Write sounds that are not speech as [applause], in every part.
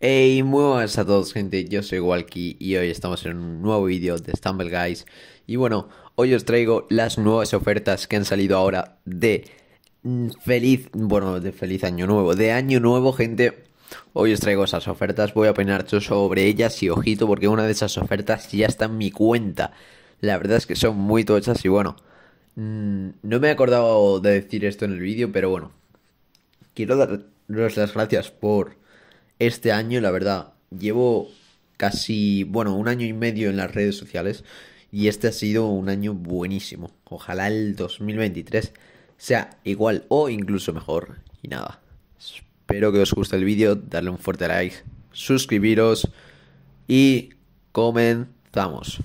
Hey, muy buenas a todos gente, yo soy Walky y hoy estamos en un nuevo vídeo de Stumble Guys Y bueno, hoy os traigo las nuevas ofertas que han salido ahora de mm, feliz, bueno, de feliz año nuevo, de año nuevo gente Hoy os traigo esas ofertas, voy a yo sobre ellas y ojito porque una de esas ofertas ya está en mi cuenta La verdad es que son muy tochas y bueno, mm, no me he acordado de decir esto en el vídeo, pero bueno Quiero daros las gracias por este año, la verdad, llevo casi, bueno, un año y medio en las redes sociales y este ha sido un año buenísimo. Ojalá el 2023 sea igual o incluso mejor. Y nada, espero que os guste el vídeo, darle un fuerte like, suscribiros y comenzamos.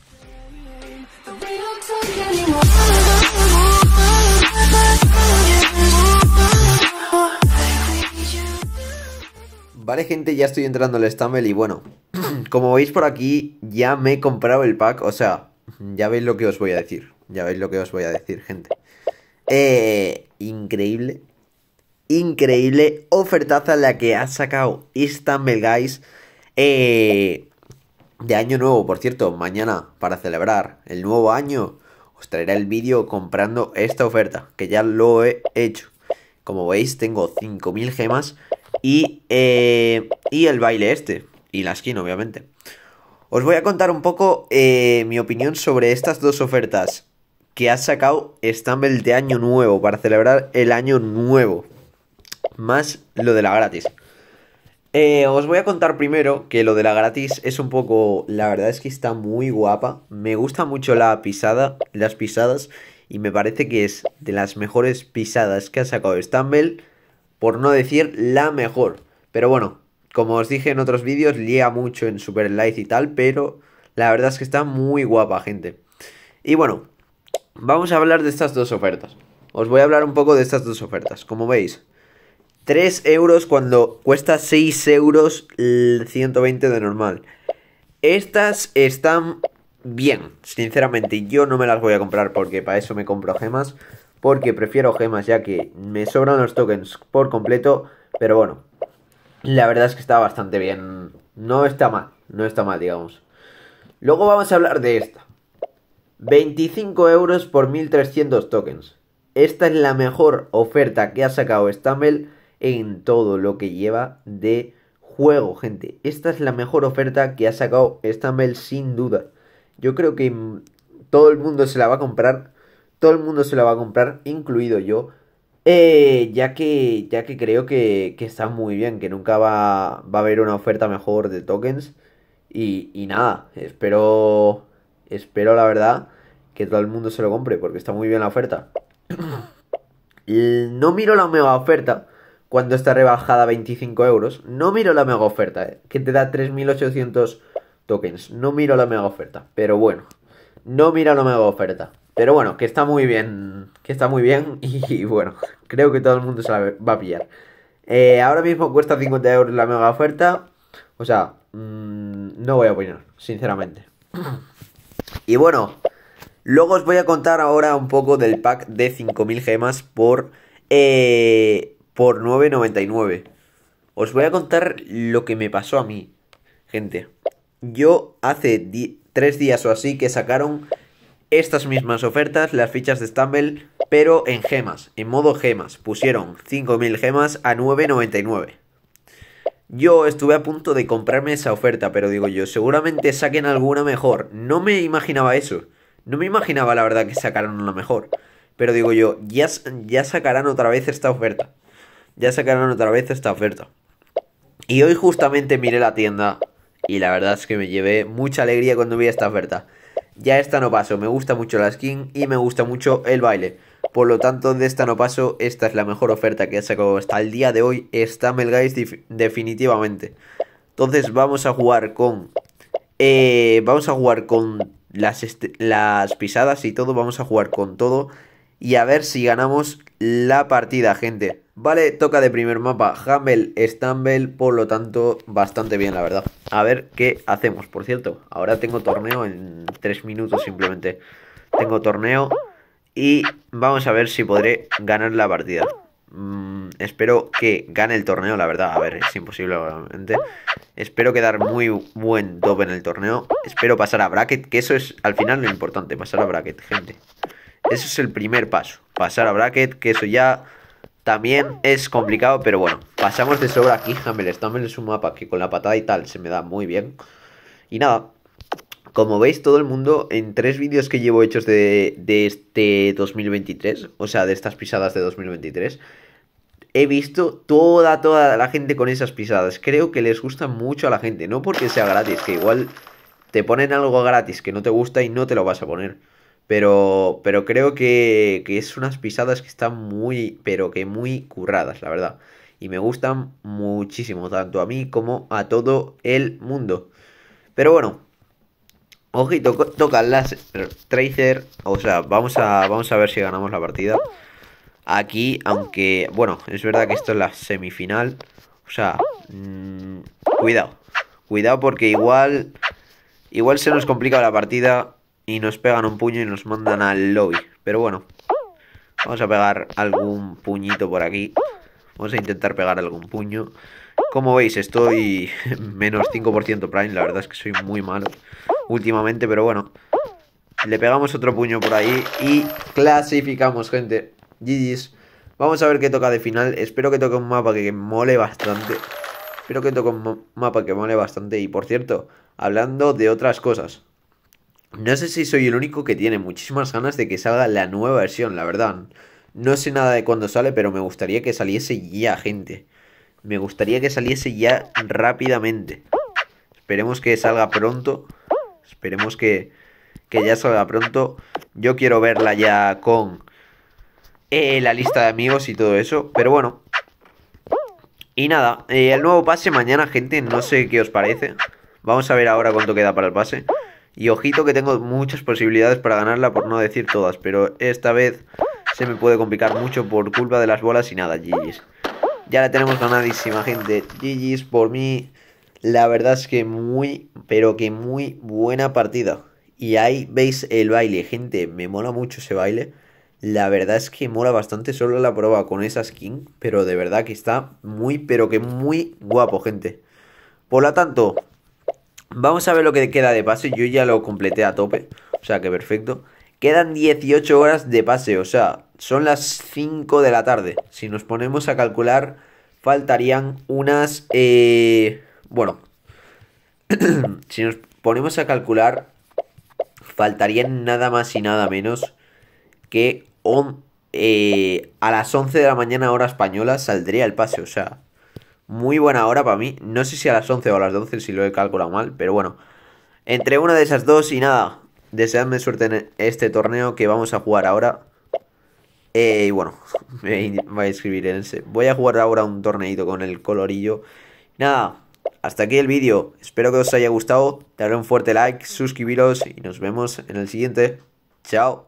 Vale gente, ya estoy entrando al Stumble y bueno, [clears throat] como veis por aquí ya me he comprado el pack, o sea, ya veis lo que os voy a decir, ya veis lo que os voy a decir gente. Eh, increíble, increíble ofertaza la que ha sacado Stumble Guys eh, de año nuevo, por cierto, mañana para celebrar el nuevo año os traeré el vídeo comprando esta oferta, que ya lo he hecho. Como veis tengo 5.000 gemas y, eh, y el baile este, y la skin obviamente. Os voy a contar un poco eh, mi opinión sobre estas dos ofertas que ha sacado Stumble de Año Nuevo para celebrar el Año Nuevo, más lo de la gratis. Eh, os voy a contar primero que lo de la gratis es un poco. La verdad es que está muy guapa. Me gusta mucho la pisada, las pisadas. Y me parece que es de las mejores pisadas que ha sacado Stumble por no decir la mejor. Pero bueno, como os dije en otros vídeos, lía mucho en Super Light y tal, pero la verdad es que está muy guapa, gente. Y bueno, vamos a hablar de estas dos ofertas. Os voy a hablar un poco de estas dos ofertas. Como veis, 3 euros cuando cuesta 6 euros el 120 de normal. Estas están bien, sinceramente. Yo no me las voy a comprar porque para eso me compro gemas porque prefiero gemas ya que me sobran los tokens por completo, pero bueno, la verdad es que está bastante bien, no está mal, no está mal, digamos. Luego vamos a hablar de esta. 25 euros por 1300 tokens. Esta es la mejor oferta que ha sacado Stumble en todo lo que lleva de juego, gente. Esta es la mejor oferta que ha sacado Stumble sin duda. Yo creo que todo el mundo se la va a comprar todo el mundo se la va a comprar, incluido yo. Eh, ya, que, ya que creo que, está muy bien, que nunca va, a haber una oferta mejor de tokens. Y, nada, espero, espero la verdad que todo el mundo se lo compre, porque está muy bien la oferta. no miro la mega oferta cuando está rebajada a 25 euros. No miro la mega oferta, eh, que te da 3.800 tokens. No miro la mega oferta, pero bueno, no miro la mega oferta. Pero bueno, que está muy bien. Que está muy bien. [laughs] Y, bueno, creo que todo el mundo se va a pillar. Eh, ahora mismo cuesta 50 euros la mega oferta. O sea, mm, no voy a opinar, sinceramente. [coughs] Y bueno, luego os voy a contar ahora un poco del pack de 5.000 gemas por, eh, por 9.99. Os voy a contar lo que me pasó a mí, gente. Yo hace 3 días o así que sacaron estas mismas ofertas, las fichas de Stumble, pero en gemas, en modo gemas. Pusieron 5.000 gemas a 9.99. Yo estuve a punto de comprarme esa oferta, pero digo yo, seguramente saquen alguna mejor. No me imaginaba eso. No me imaginaba la verdad que sacaran una mejor. Pero digo yo, ya, ya sacarán otra vez esta oferta. Ya sacarán otra vez esta oferta. Y hoy justamente miré la tienda y la verdad es que me llevé mucha alegría cuando vi esta oferta. Ya esta no paso, me gusta mucho la skin y me gusta mucho el baile. Por lo tanto, de esta no paso, esta es la mejor oferta que ha sacado hasta el día de hoy Stamel Guys definitivamente. Entonces vamos a jugar con... Eh, vamos a jugar con las, este, las pisadas y todo, vamos a jugar con todo y a ver si ganamos la partida, gente. Vale, toca de primer mapa Hamel, Stumble, por lo tanto, bastante bien, la verdad. A ver qué hacemos, por cierto. Ahora tengo torneo en 3 minutos simplemente. Tengo torneo y vamos a ver si podré ganar la partida. Mm, espero que gane el torneo, la verdad. A ver, es imposible, obviamente. Espero quedar muy buen top en el torneo. Espero pasar a bracket, que eso es al final lo importante, pasar a bracket, gente. Eso es el primer paso, pasar a bracket, que eso ya también es complicado, pero bueno, pasamos de sobra aquí. Hamel, también un mapa que con la patada y tal se me da muy bien. Y nada, como veis todo el mundo, en tres vídeos que llevo hechos de, de este 2023, o sea, de estas pisadas de 2023, he visto toda, toda la gente con esas pisadas. Creo que les gusta mucho a la gente, no porque sea gratis, que igual te ponen algo gratis que no te gusta y no te lo vas a poner. Pero, pero creo que, es unas pisadas que están muy, pero que muy curradas, la verdad. Y me gustan muchísimo, tanto a mí como a todo el mundo. Pero bueno, ojito, toca las Tracer. O sea, vamos a, vamos a ver si ganamos la partida. Aquí, aunque, bueno, es verdad que esto es la semifinal. O sea, mm, cuidado. Cuidado porque igual, igual se nos complica la partida y nos pegan un puño y nos mandan al lobby. Pero bueno, vamos a pegar algún puñito por aquí. Vamos a intentar pegar algún puño. Como veis, estoy [laughs] menos 5% Prime. La verdad es que soy muy malo últimamente, pero bueno. Le pegamos otro puño por ahí y clasificamos, gente. GG's. Vamos a ver qué toca de final. Espero que toque un mapa que mole bastante. Espero que toque un mapa que mole bastante. Y por cierto, hablando de otras cosas. No sé si soy el único que tiene muchísimas ganas de que salga la nueva versión, la verdad. No sé nada de cuándo sale, pero me gustaría que saliese ya, gente. Me gustaría que saliese ya rápidamente. Esperemos que salga pronto. Esperemos que, ya salga pronto. Yo quiero verla ya con eh, la lista de amigos y todo eso. Pero bueno. Y nada, eh, el nuevo pase mañana, gente. No sé qué os parece. Vamos a ver ahora cuánto queda para el pase. Y ojito que tengo muchas posibilidades para ganarla, por no decir todas, pero esta vez se me puede complicar mucho por culpa de las bolas y nada, GG's. Ya la tenemos ganadísima, gente. GG's por mí. La verdad es que muy, pero que muy buena partida. Y ahí veis el baile, gente. Me mola mucho ese baile. La verdad es que mola bastante solo la prueba con esa skin. Pero de verdad que está muy, pero que muy guapo, gente. Por lo tanto, Vamos a ver lo que queda de pase. Yo ya lo completé a tope. O sea que perfecto. Quedan 18 horas de pase. O sea, son las 5 de la tarde. Si nos ponemos a calcular, faltarían unas... Eh, bueno. [clears throat] si nos ponemos a calcular, faltarían nada más y nada menos que eh, a las 11 de la mañana hora española saldría el pase. O sea, muy buena hora para mí. No sé si a las 11 o a las 12, si lo he calculado mal, pero bueno. Entre una de esas dos y nada, deseadme suerte en este torneo que vamos a jugar ahora. Eh, y bueno, [laughs] me voy a escribir en ese. Voy a jugar ahora un torneito con el colorillo. Nada, hasta aquí el vídeo. Espero que os haya gustado. Darle un fuerte like, suscribiros y nos vemos en el siguiente. Chao.